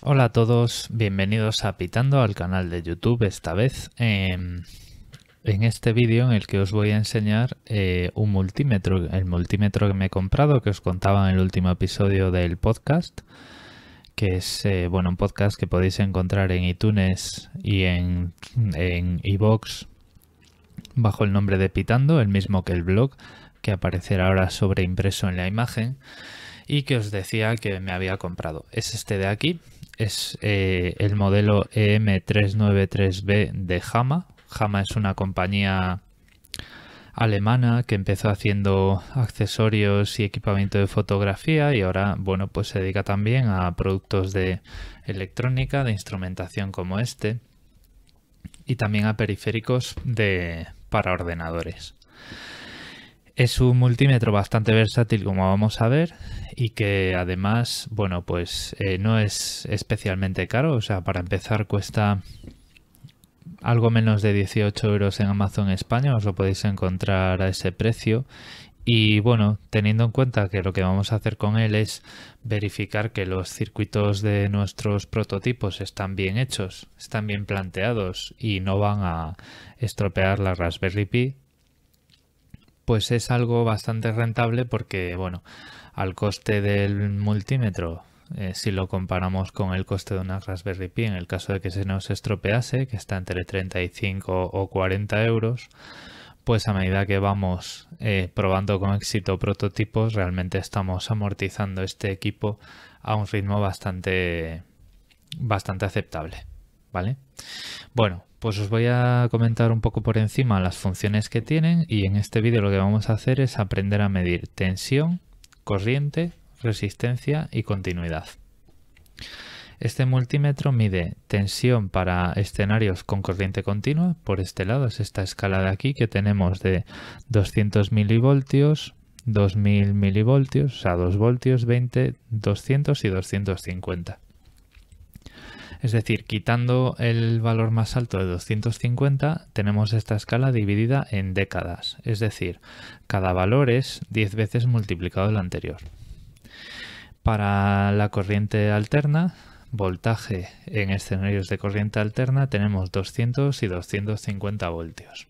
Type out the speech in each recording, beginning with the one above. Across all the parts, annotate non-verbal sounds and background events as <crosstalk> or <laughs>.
Hola a todos, bienvenidos a Pitando al canal de YouTube esta vez. en este vídeo en el que os voy a enseñar eh, un multímetro, el multímetro que me he comprado que os contaba en el último episodio del podcast, que es eh, bueno un podcast que podéis encontrar en iTunes y en, en bajo el nombre de Pitando, el mismo que el blog que aparecerá ahora sobre impreso en la imagen y que os decía que me había comprado. Es este de aquí, es eh, el modelo EM393B de Hama. Hama es una compañía alemana que empezó haciendo accesorios y equipamiento de fotografía y ahora bueno pues se dedica también a productos de electrónica de instrumentación como este y también a periféricos de para ordenadores es un multímetro bastante versátil, como vamos a ver, y que además, bueno, pues eh, no es especialmente caro. O sea, para empezar cuesta algo menos de 18 euros en Amazon España, os lo podéis encontrar a ese precio. Y bueno, teniendo en cuenta que lo que vamos a hacer con él es verificar que los circuitos de nuestros prototipos están bien hechos, están bien planteados y no van a estropear la Raspberry Pi, pues es algo bastante rentable porque, bueno, al coste del multímetro, eh, si lo comparamos con el coste de una Raspberry Pi, en el caso de que se nos estropease, que está entre 35 o 40 euros, pues a medida que vamos eh, probando con éxito prototipos, realmente estamos amortizando este equipo a un ritmo bastante, bastante aceptable. ¿vale? Bueno, pues os voy a comentar un poco por encima las funciones que tienen y en este vídeo lo que vamos a hacer es aprender a medir tensión, corriente, resistencia y continuidad. Este multímetro mide tensión para escenarios con corriente continua, por este lado es esta escala de aquí que tenemos de 200 milivoltios, 2000 milivoltios, o sea 2 voltios, 20, 200 y 250. Es decir, quitando el valor más alto de 250, tenemos esta escala dividida en décadas. Es decir, cada valor es 10 veces multiplicado el anterior. Para la corriente alterna, voltaje en escenarios de corriente alterna, tenemos 200 y 250 voltios.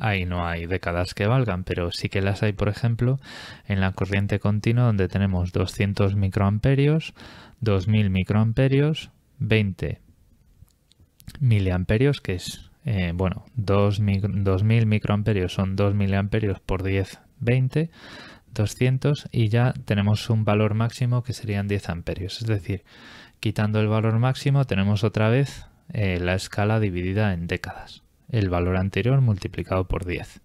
Ahí no hay décadas que valgan, pero sí que las hay, por ejemplo, en la corriente continua donde tenemos 200 microamperios, 2000 microamperios, 20 miliamperios, que es, eh, bueno, 2000 microamperios son 2 miliamperios por 10, 20, 200 y ya tenemos un valor máximo que serían 10 amperios. Es decir, quitando el valor máximo tenemos otra vez eh, la escala dividida en décadas. El valor anterior multiplicado por 10.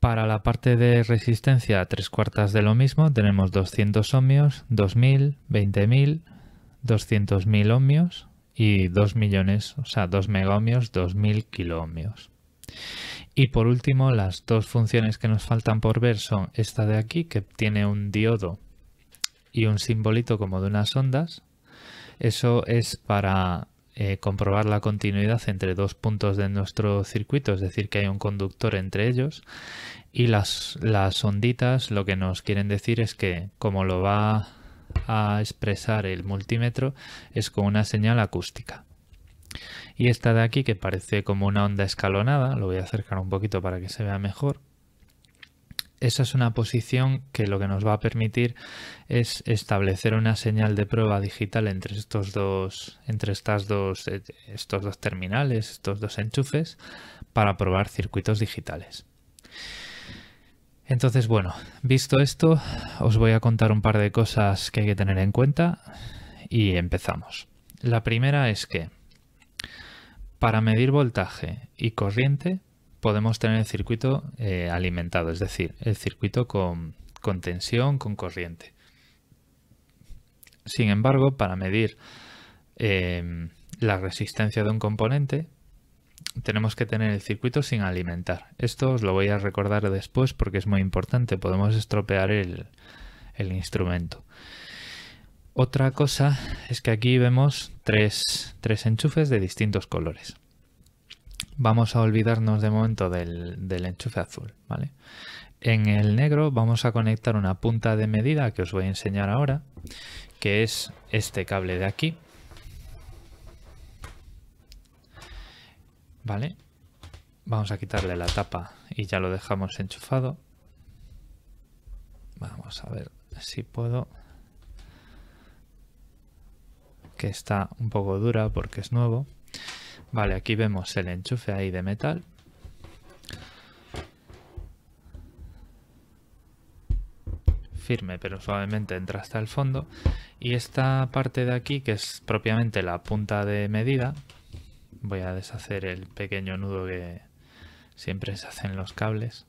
Para la parte de resistencia, tres cuartas de lo mismo, tenemos 200 ohmios, 2000, 20000, 200.000 ohmios y 2 millones, o sea, 2 megaohmios, 2.000 kiloohmios. Y por último, las dos funciones que nos faltan por ver son esta de aquí, que tiene un diodo y un simbolito como de unas ondas. Eso es para eh, comprobar la continuidad entre dos puntos de nuestro circuito, es decir, que hay un conductor entre ellos. Y las, las onditas lo que nos quieren decir es que como lo va a expresar el multímetro es con una señal acústica. Y esta de aquí, que parece como una onda escalonada, lo voy a acercar un poquito para que se vea mejor. Esa es una posición que lo que nos va a permitir es establecer una señal de prueba digital entre estos dos, entre estas dos, eh, estos dos terminales, estos dos enchufes, para probar circuitos digitales. Entonces, bueno, visto esto, os voy a contar un par de cosas que hay que tener en cuenta y empezamos. La primera es que para medir voltaje y corriente podemos tener el circuito eh, alimentado, es decir, el circuito con, con tensión, con corriente. Sin embargo, para medir eh, la resistencia de un componente tenemos que tener el circuito sin alimentar. Esto os lo voy a recordar después porque es muy importante, podemos estropear el, instrumento. Otra cosa es que aquí vemos tres, enchufes de distintos colores. Vamos a olvidarnos de momento del, del enchufe azul, ¿vale? En el negro vamos a conectar una punta de medida que os voy a enseñar ahora, que es este cable de aquí, Vale. Vamos a quitarle la tapa y ya lo dejamos enchufado. Vamos a ver si puedo. Que está un poco dura porque es nuevo. Vale, aquí vemos el enchufe ahí de metal. firme pero suavemente entra hasta el fondo y esta parte de aquí que es propiamente la punta de medida Voy a deshacer el pequeño nudo que siempre se hacen los cables.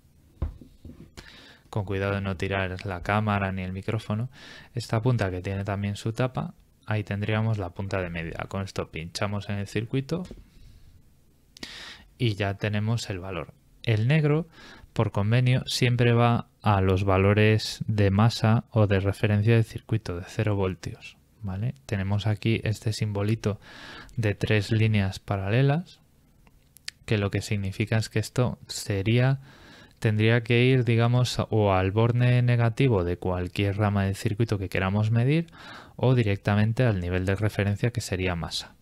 Con cuidado de no tirar la cámara ni el micrófono. Esta punta que tiene también su tapa, ahí tendríamos la punta de medida. Con esto pinchamos en el circuito y ya tenemos el valor. El negro, por convenio, siempre va a los valores de masa o de referencia del circuito de 0 voltios. Tenemos aquí este simbolito de tres líneas paralelas, que lo que significa es que esto sería tendría que ir, digamos, o al borne negativo de cualquier rama de circuito que queramos medir o directamente al nivel de referencia que sería masa.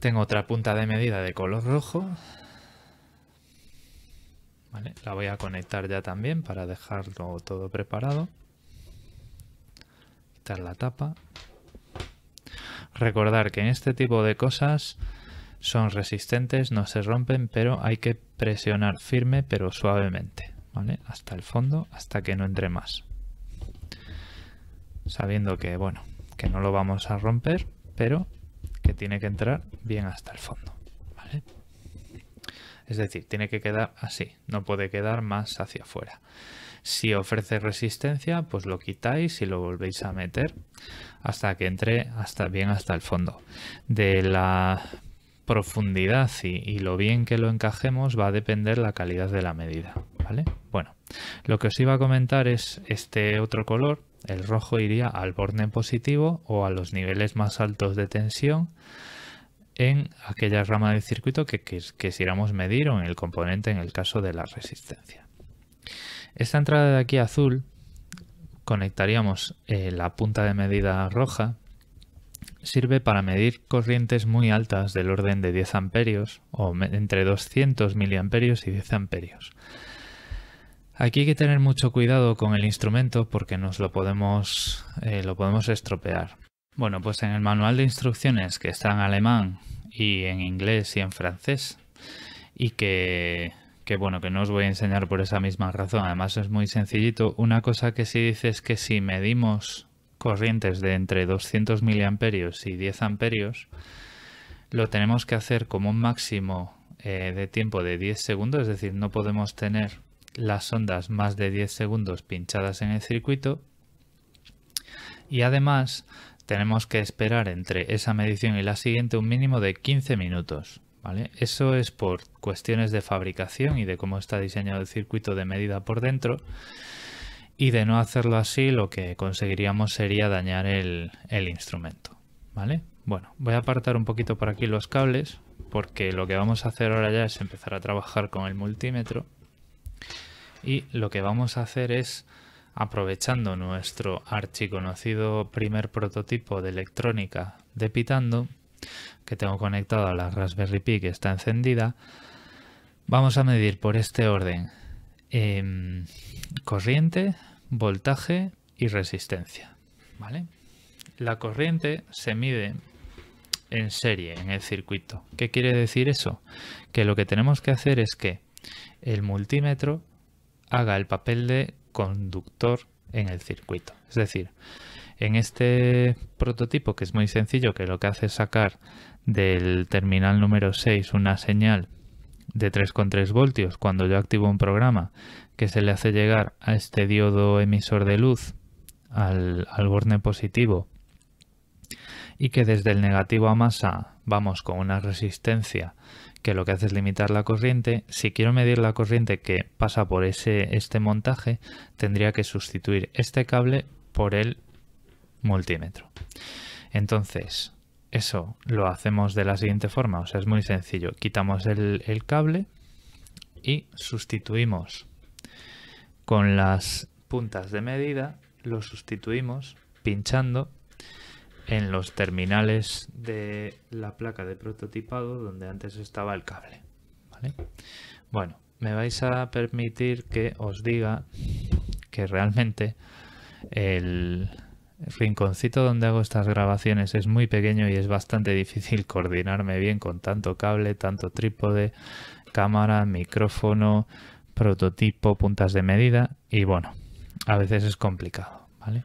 Tengo otra punta de medida de color rojo. la voy a conectar ya también para dejarlo todo preparado la tapa. Recordar que en este tipo de cosas son resistentes, no se rompen, pero hay que presionar firme pero suavemente, ¿vale? Hasta el fondo, hasta que no entre más. Sabiendo que, bueno, que no lo vamos a romper, pero que tiene que entrar bien hasta el fondo, ¿vale? Es decir, tiene que quedar así, no puede quedar más hacia afuera. Si ofrece resistencia, pues lo quitáis y lo volvéis a meter hasta que entre hasta bien hasta el fondo. De la profundidad y, lo bien que lo encajemos va a depender la calidad de la medida, ¿vale? Bueno, lo que os iba a comentar es este otro color, el rojo iría al borne positivo o a los niveles más altos de tensión en aquella rama del circuito que, que quisiéramos medir o en el componente en el caso de la resistencia. Esta entrada de aquí azul conectaríamos eh, la punta de medida roja. Sirve para medir corrientes muy altas del orden de 10 amperios o entre 200 miliamperios y 10 amperios. Aquí hay que tener mucho cuidado con el instrumento porque nos lo podemos, eh, lo podemos estropear. Bueno, pues en el manual de instrucciones que está en alemán y en inglés y en francés y que que bueno, que no os voy a enseñar por esa misma razón, además es muy sencillito. Una cosa que sí dice es que si medimos corrientes de entre 200 mA y 10 amperios, lo tenemos que hacer como un máximo eh, de tiempo de 10 segundos, es decir, no podemos tener las ondas más de 10 segundos pinchadas en el circuito y además tenemos que esperar entre esa medición y la siguiente un mínimo de 15 minutos. Eso es por cuestiones de fabricación y de cómo está diseñado el circuito de medida por dentro. Y de no hacerlo así, lo que conseguiríamos sería dañar el, instrumento. ¿Vale? Bueno, voy a apartar un poquito por aquí los cables, porque lo que vamos a hacer ahora ya es empezar a trabajar con el multímetro. Y lo que vamos a hacer es, aprovechando nuestro archiconocido primer prototipo de electrónica de Pitando, que tengo conectado a la Raspberry Pi que está encendida, vamos a medir por este orden em, corriente, voltaje y resistencia. ¿vale? La corriente se mide en serie en el circuito. ¿Qué quiere decir eso? Que lo que tenemos que hacer es que el multímetro haga el papel de conductor en el circuito. Es decir, en este prototipo, que es muy sencillo, que lo que hace es sacar del terminal número 6 una señal de 3,3 voltios cuando yo activo un programa que se le hace llegar a este diodo emisor de luz al, al borne positivo y que desde el negativo a masa vamos con una resistencia que lo que hace es limitar la corriente, si quiero medir la corriente que pasa por ese, este montaje, tendría que sustituir este cable por el multímetro. Entonces, eso lo hacemos de la siguiente forma, o sea, es muy sencillo. Quitamos el, cable y sustituimos con las puntas de medida, lo sustituimos pinchando en los terminales de la placa de prototipado donde antes estaba el cable. ¿vale? Bueno, me vais a permitir que os diga que realmente el, el rinconcito donde hago estas grabaciones es muy pequeño y es bastante difícil <laughs> coordinarme bien con tanto cable, tanto trípode, cámara, micrófono, prototipo, puntas de medida y bueno, a veces es complicado, ¿vale?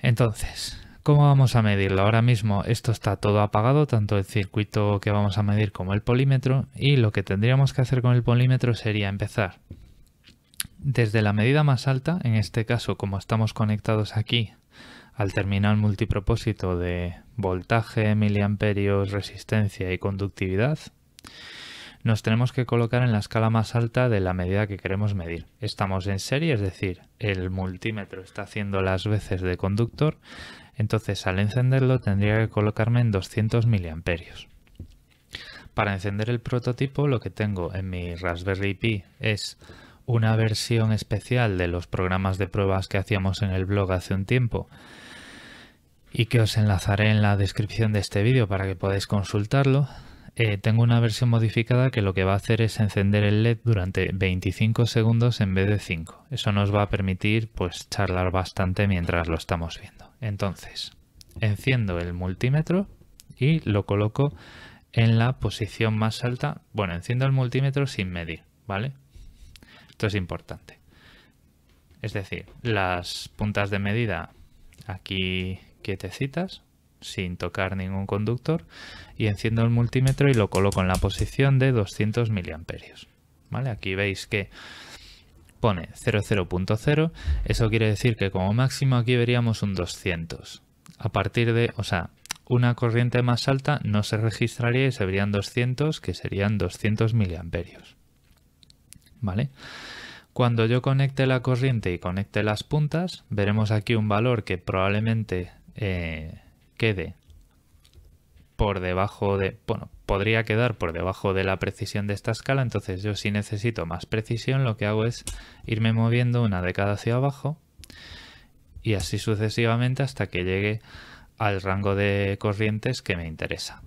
Entonces, ¿cómo vamos a medirlo? Ahora mismo esto está todo apagado, tanto el circuito que vamos a medir como el polímetro y lo que tendríamos que hacer con el polímetro sería empezar desde la medida más alta, en este caso como estamos conectados aquí al terminal multipropósito de voltaje, miliamperios, resistencia y conductividad, nos tenemos que colocar en la escala más alta de la medida que queremos medir. Estamos en serie, es decir, el multímetro está haciendo las veces de conductor, entonces al encenderlo tendría que colocarme en 200 miliamperios. Para encender el prototipo lo que tengo en mi Raspberry Pi es una versión especial de los programas de pruebas que hacíamos en el blog hace un tiempo y que os enlazaré en la descripción de este vídeo para que podáis consultarlo. Eh, tengo una versión modificada que lo que va a hacer es encender el LED durante 25 segundos en vez de 5. Eso nos va a permitir pues charlar bastante mientras lo estamos viendo. Entonces, enciendo el multímetro y lo coloco en la posición más alta. Bueno, enciendo el multímetro sin medir, ¿vale? Esto es importante. Es decir, las puntas de medida aquí quietecitas, sin tocar ningún conductor, y enciendo el multímetro y lo coloco en la posición de 200 miliamperios. ¿Vale? Aquí veis que pone 00.0, eso quiere decir que como máximo aquí veríamos un 200. A partir de, o sea, una corriente más alta no se registraría y se verían 200, que serían 200 miliamperios. Cuando yo conecte la corriente y conecte las puntas, veremos aquí un valor que probablemente eh, quede por debajo de, bueno, podría quedar por debajo de la precisión de esta escala, entonces yo si necesito más precisión lo que hago es irme moviendo una década hacia abajo y así sucesivamente hasta que llegue al rango de corrientes que me interesa.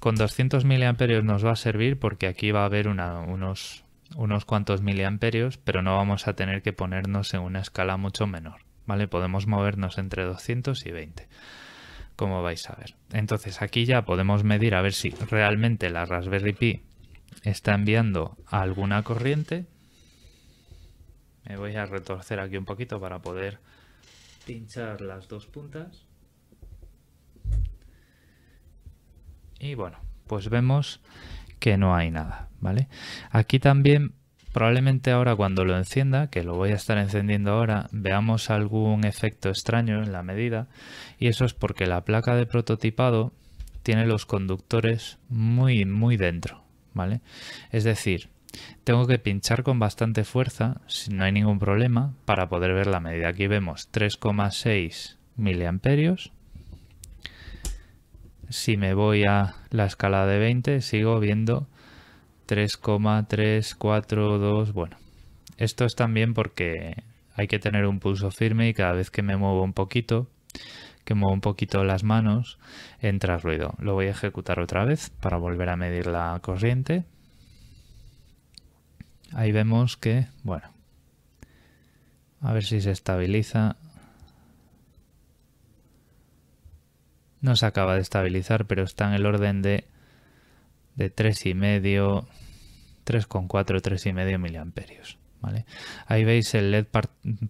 Con 200 mA nos va a servir porque aquí va a haber unos unos cuantos miliamperios, pero no vamos a tener que ponernos en una escala mucho menor, ¿vale? Podemos movernos entre 200 y 20, como vais a ver. Entonces aquí ya podemos medir a ver si realmente la Raspberry Pi está enviando alguna corriente. Me voy a retorcer aquí un poquito para poder pinchar las dos puntas. Y bueno, pues vemos que no hay nada, ¿vale? Aquí también probablemente ahora cuando lo encienda, que lo voy a estar encendiendo ahora, veamos algún efecto extraño en la medida y eso es porque la placa de prototipado tiene los conductores muy muy dentro, ¿vale? Es decir, tengo que pinchar con bastante fuerza, si no hay ningún problema, para poder ver la medida. Aquí vemos 3,6 miliamperios si me voy a la escala de 20, sigo viendo 3,342. Bueno, esto es también porque hay que tener un pulso firme y cada vez que me muevo un poquito, que muevo un poquito las manos, entra ruido. Lo voy a ejecutar otra vez para volver a medir la corriente. Ahí vemos que, bueno, a ver si se estabiliza. No se acaba de estabilizar, pero está en el orden de, de 3,5, 3,4, 3,5 miliamperios. ¿Vale? Ahí veis el LED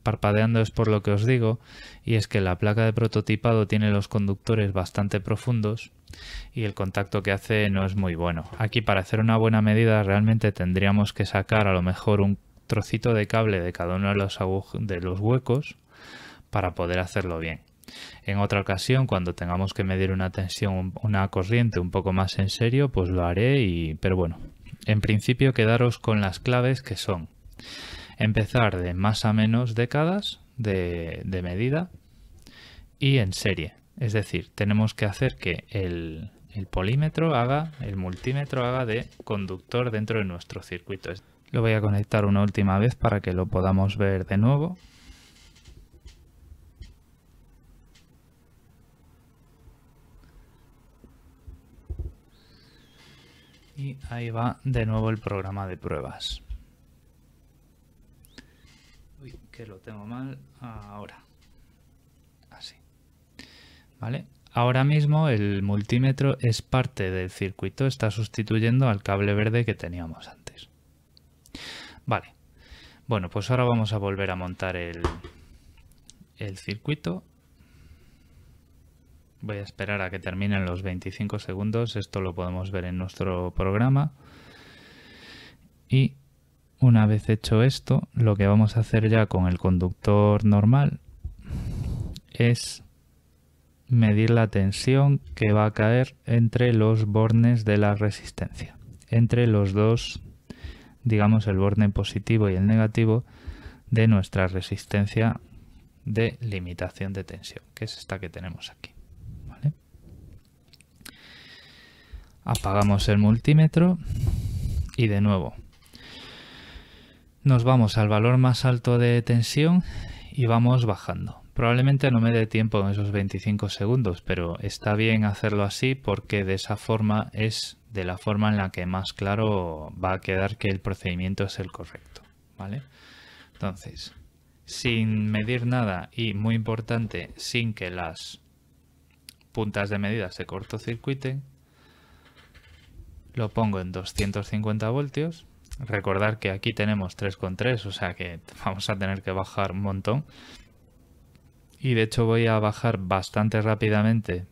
parpadeando, es por lo que os digo, y es que la placa de prototipado tiene los conductores bastante profundos y el contacto que hace no es muy bueno. Aquí para hacer una buena medida realmente tendríamos que sacar a lo mejor un trocito de cable de cada uno los, de los huecos para poder hacerlo bien. En otra ocasión, cuando tengamos que medir una tensión, una corriente un poco más en serio, pues lo haré y... pero bueno, en principio quedaros con las claves que son empezar de más a menos décadas de, medida y en serie. Es decir, tenemos que hacer que el, el polímetro haga, el multímetro haga de conductor dentro de nuestro circuito. Lo voy a conectar una última vez para que lo podamos ver de nuevo. Y ahí va de nuevo el programa de pruebas. Uy, que lo tengo mal ahora. Así. ¿Vale? Ahora mismo el multímetro es parte del circuito, está sustituyendo al cable verde que teníamos antes. Vale. Bueno, pues ahora vamos a volver a montar el, el circuito Voy a esperar a que terminen los 25 segundos. Esto lo podemos ver en nuestro programa. Y una vez hecho esto, lo que vamos a hacer ya con el conductor normal es medir la tensión que va a caer entre los bornes de la resistencia. Entre los dos, digamos el borne positivo y el negativo de nuestra resistencia de limitación de tensión, que es esta que tenemos aquí. Apagamos el multímetro y de nuevo. Nos vamos al valor más alto de tensión y vamos bajando. Probablemente no me dé tiempo en esos 25 segundos, pero está bien hacerlo así porque de esa forma es de la forma en la que más claro va a quedar que el procedimiento es el correcto. ¿vale? Entonces, sin medir nada y muy importante, sin que las puntas de medida se cortocircuiten, lo pongo en 250 voltios. Recordar que aquí tenemos 3,3, o sea que vamos a tener que bajar un montón. Y de hecho voy a bajar bastante rápidamente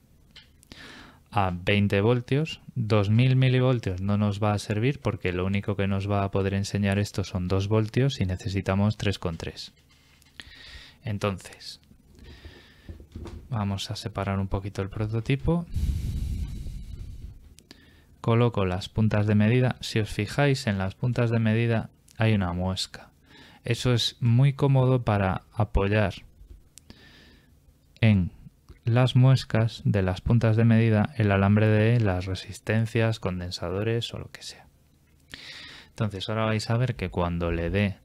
a 20 voltios. 2000 milivoltios no nos va a servir porque lo único que nos va a poder enseñar esto son 2 voltios y necesitamos 3,3. Entonces, vamos a separar un poquito el prototipo coloco las puntas de medida, si os fijáis en las puntas de medida hay una muesca. Eso es muy cómodo para apoyar en las muescas de las puntas de medida el alambre de las resistencias, condensadores o lo que sea. Entonces ahora vais a ver que cuando le dé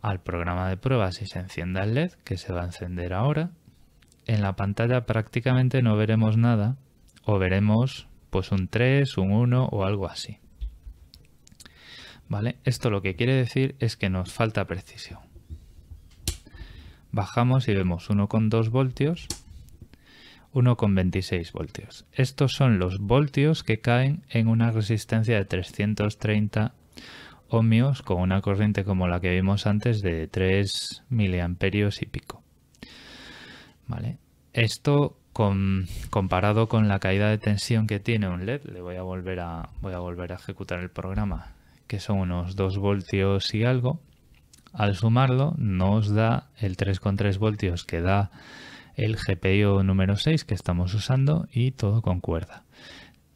al programa de pruebas y se encienda el LED, que se va a encender ahora, en la pantalla prácticamente no veremos nada o veremos pues un 3, un 1 o algo así. ¿Vale? Esto lo que quiere decir es que nos falta precisión. Bajamos y vemos 1,2 voltios, 1,26 voltios. Estos son los voltios que caen en una resistencia de 330 ohmios con una corriente como la que vimos antes de 3 miliamperios y pico. ¿Vale? Esto comparado con la caída de tensión que tiene un LED, le voy a volver a, voy a, volver a ejecutar el programa, que son unos 2 voltios y algo, al sumarlo nos da el 3,3 voltios que da el GPIO número 6 que estamos usando y todo con cuerda.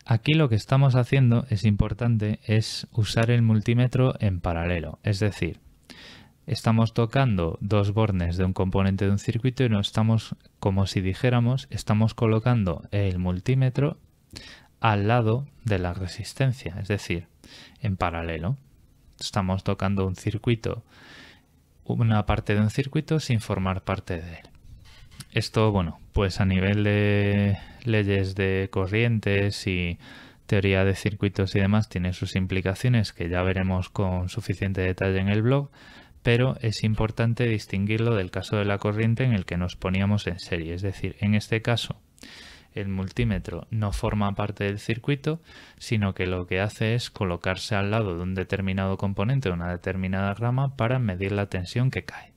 Aquí lo que estamos haciendo es importante es usar el multímetro en paralelo, es decir, estamos tocando dos bornes de un componente de un circuito y no estamos, como si dijéramos, estamos colocando el multímetro al lado de la resistencia, es decir, en paralelo. Estamos tocando un circuito, una parte de un circuito sin formar parte de él. Esto, bueno, pues a nivel de leyes de corrientes y teoría de circuitos y demás tiene sus implicaciones que ya veremos con suficiente detalle en el blog, pero es importante distinguirlo del caso de la corriente en el que nos poníamos en serie. Es decir, en este caso, el multímetro no forma parte del circuito, sino que lo que hace es colocarse al lado de un determinado componente de una determinada rama para medir la tensión que cae.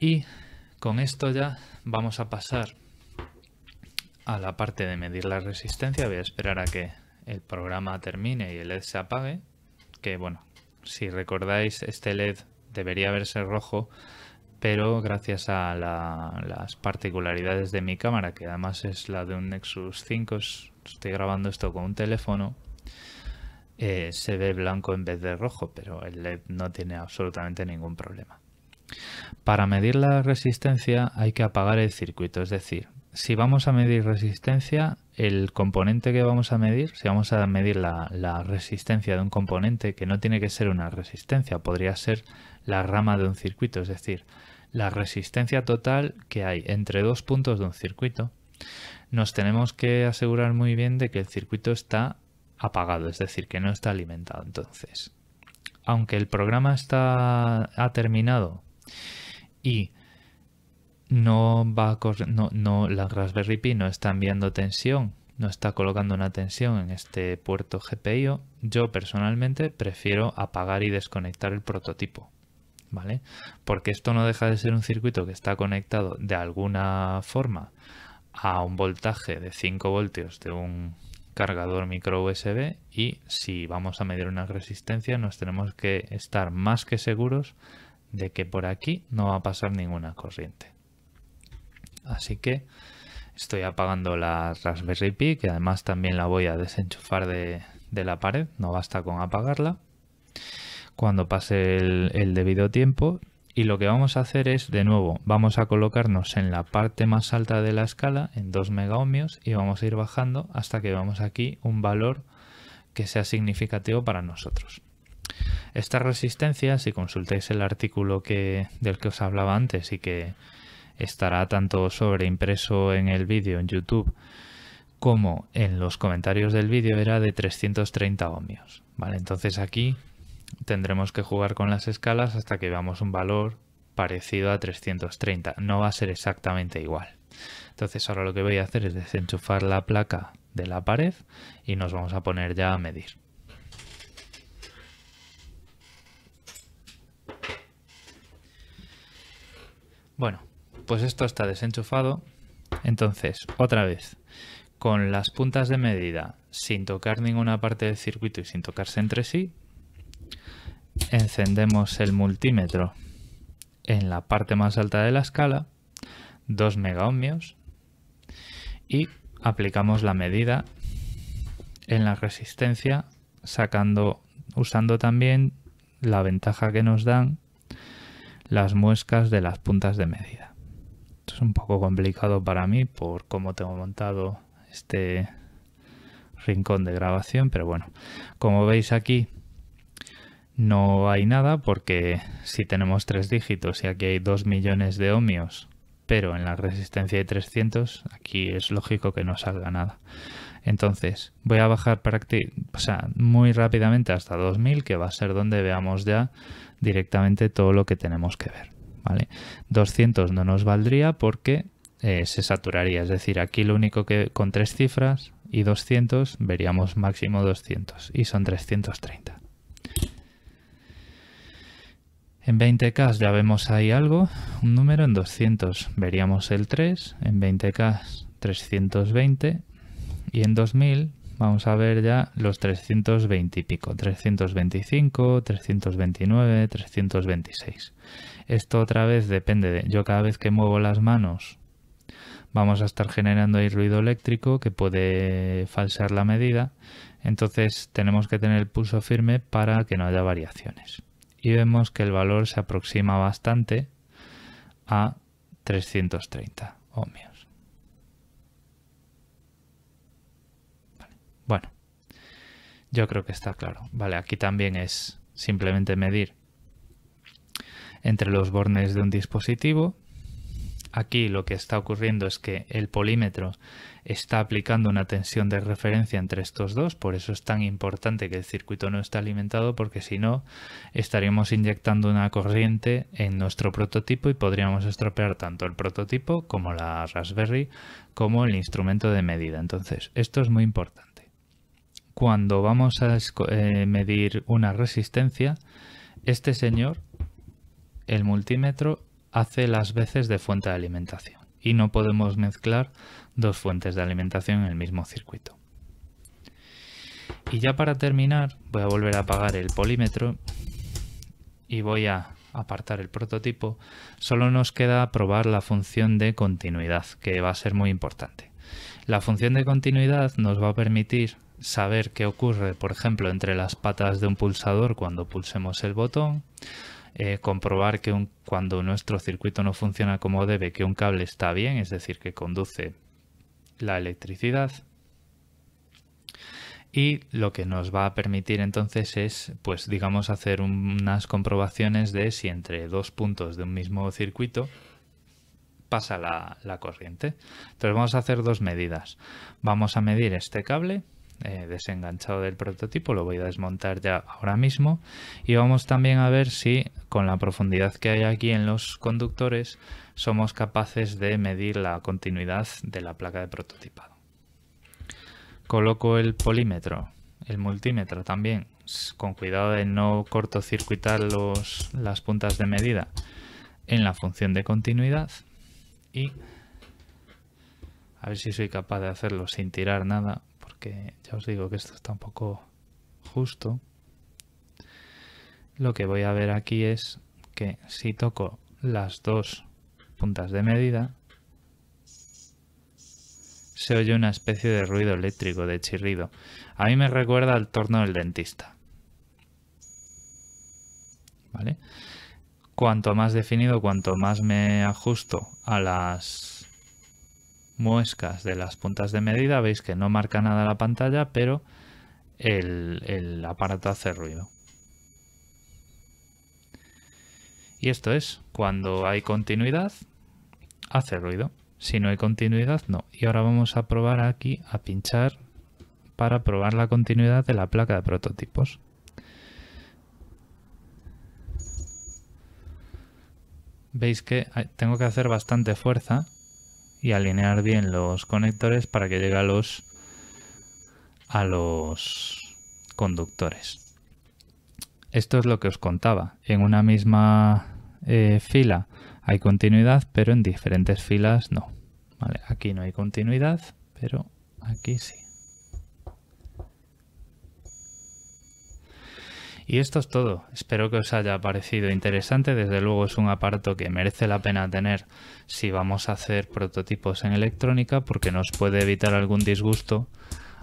Y con esto ya vamos a pasar a la parte de medir la resistencia. Voy a esperar a que el programa termine y el LED se apague, que bueno, si recordáis, este LED debería verse rojo, pero gracias a las particularidades de mi cámara, que además es la de un Nexus 5, estoy grabando esto con un teléfono, eh, se ve blanco en vez de rojo, pero el LED no tiene absolutamente ningún problema. Para medir la resistencia hay que apagar el circuito, es decir, si vamos a medir resistencia, el componente que vamos a medir, si vamos a medir la, resistencia de un componente, que no tiene que ser una resistencia, podría ser la rama de un circuito, es decir, la resistencia total que hay entre dos puntos de un circuito, nos tenemos que asegurar muy bien de que el circuito está apagado, es decir, que no está alimentado. Entonces, aunque el programa está, ha terminado y no va no, la Raspberry Pi no está enviando tensión, no está colocando una tensión en este puerto GPIO. Yo personalmente prefiero apagar y desconectar el prototipo, ¿vale? Porque esto no deja de ser un circuito que está conectado de alguna forma a un voltaje de 5 voltios de un cargador micro USB y si vamos a medir una resistencia nos tenemos que estar más que seguros de que por aquí no va a pasar ninguna corriente. Así que estoy apagando la Raspberry Pi, que además también la voy a desenchufar de, la pared, no basta con apagarla. Cuando pase el, debido tiempo, y lo que vamos a hacer es, de nuevo, vamos a colocarnos en la parte más alta de la escala, en 2 megaohmios, y vamos a ir bajando hasta que vemos aquí un valor que sea significativo para nosotros. Esta resistencia, si consultáis el artículo que, del que os hablaba antes y que estará tanto sobreimpreso en el vídeo en YouTube como en los comentarios del vídeo era de 330 ohmios. Vale, entonces aquí tendremos que jugar con las escalas hasta que veamos un valor parecido a 330. No va a ser exactamente igual. Entonces ahora lo que voy a hacer es desenchufar la placa de la pared y nos vamos a poner ya a medir. Bueno, pues esto está desenchufado. Entonces, otra vez, con las puntas de medida, sin tocar ninguna parte del circuito y sin tocarse entre sí, encendemos el multímetro en la parte más alta de la escala, 2 megaohmios, y aplicamos la medida en la resistencia, sacando, usando también la ventaja que nos dan las muescas de las puntas de medida es un poco complicado para mí por cómo tengo montado este rincón de grabación, pero bueno, como veis aquí no hay nada porque si tenemos tres dígitos y aquí hay 2 millones de ohmios, pero en la resistencia de 300, aquí es lógico que no salga nada. Entonces, voy a bajar muy rápidamente hasta 2000, que va a ser donde veamos ya directamente todo lo que tenemos que ver. ¿vale? 200 no nos valdría porque eh, se saturaría, es decir, aquí lo único que con tres cifras y 200 veríamos máximo 200 y son 330. En 20K ya vemos ahí algo, un número en 200 veríamos el 3, en 20K 320 y en 2000 vamos a ver ya los 320 y pico, 325, 329, 326. Esto otra vez depende de, yo cada vez que muevo las manos vamos a estar generando ahí ruido eléctrico que puede falsear la medida, entonces tenemos que tener el pulso firme para que no haya variaciones. Y vemos que el valor se aproxima bastante a 330 ohmios. Yo creo que está claro. Vale, aquí también es simplemente medir entre los bornes de un dispositivo. Aquí lo que está ocurriendo es que el polímetro está aplicando una tensión de referencia entre estos dos, por eso es tan importante que el circuito no esté alimentado, porque si no estaríamos inyectando una corriente en nuestro prototipo y podríamos estropear tanto el prototipo como la Raspberry como el instrumento de medida. Entonces, esto es muy importante cuando vamos a eh, medir una resistencia, este señor, el multímetro, hace las veces de fuente de alimentación y no podemos mezclar dos fuentes de alimentación en el mismo circuito. Y ya para terminar, voy a volver a apagar el polímetro y voy a apartar el prototipo. Solo nos queda probar la función de continuidad, que va a ser muy importante. La función de continuidad nos va a permitir saber qué ocurre, por ejemplo, entre las patas de un pulsador cuando pulsemos el botón, eh, comprobar que cuando nuestro circuito no funciona como debe, que un cable está bien, es decir, que conduce la electricidad. Y lo que nos va a permitir entonces es, pues digamos, hacer unas comprobaciones de si entre dos puntos de un mismo circuito pasa la, la corriente. Entonces vamos a hacer dos medidas. Vamos a medir este cable eh, desenganchado del prototipo, lo voy a desmontar ya ahora mismo y vamos también a ver si con la profundidad que hay aquí en los conductores somos capaces de medir la continuidad de la placa de prototipado. Coloco el polímetro, el multímetro también, con cuidado de no cortocircuitar los, las puntas de medida en la función de continuidad y a ver si soy capaz de hacerlo sin tirar nada que ya os digo que esto está un poco justo. Lo que voy a ver aquí es que si toco las dos puntas de medida, se oye una especie de ruido eléctrico, de chirrido. A mí me recuerda al torno del dentista. ¿Vale? Cuanto más definido, cuanto más me ajusto a las muescas de las puntas de medida, veis que no marca nada la pantalla, pero el, aparato hace ruido. Y esto es, cuando hay continuidad, hace ruido. Si no hay continuidad, no. Y ahora vamos a probar aquí, a pinchar, para probar la continuidad de la placa de prototipos. Veis que tengo que hacer bastante fuerza y alinear bien los conectores para que llegue a los a los conductores. Esto es lo que os contaba. En una misma eh, fila hay continuidad, pero en diferentes filas no. aquí no hay continuidad, pero aquí sí. Y esto es todo. Espero que os haya parecido interesante. Desde luego es un aparato que merece la pena tener si vamos a hacer prototipos en electrónica porque nos puede evitar algún disgusto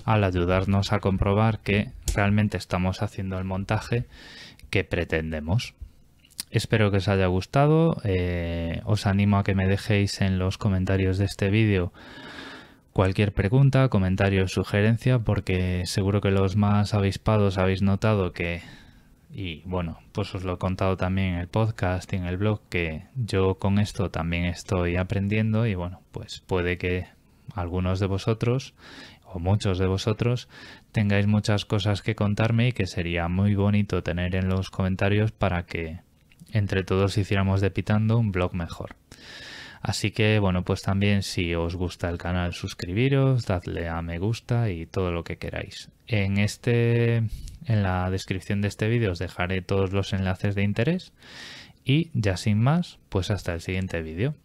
al ayudarnos a comprobar que realmente estamos haciendo el montaje que pretendemos. Espero que os haya gustado. Eh, os animo a que me dejéis en los comentarios de este vídeo cualquier pregunta, comentario o sugerencia, porque seguro que los más avispados habéis notado que y bueno, pues os lo he contado también en el podcast y en el blog que yo con esto también estoy aprendiendo y bueno, pues puede que algunos de vosotros o muchos de vosotros tengáis muchas cosas que contarme y que sería muy bonito tener en los comentarios para que entre todos hiciéramos de Pitando un blog mejor. Así que bueno, pues también si os gusta el canal suscribiros, dadle a me gusta y todo lo que queráis. En este en la descripción de este vídeo os dejaré todos los enlaces de interés y ya sin más, pues hasta el siguiente vídeo.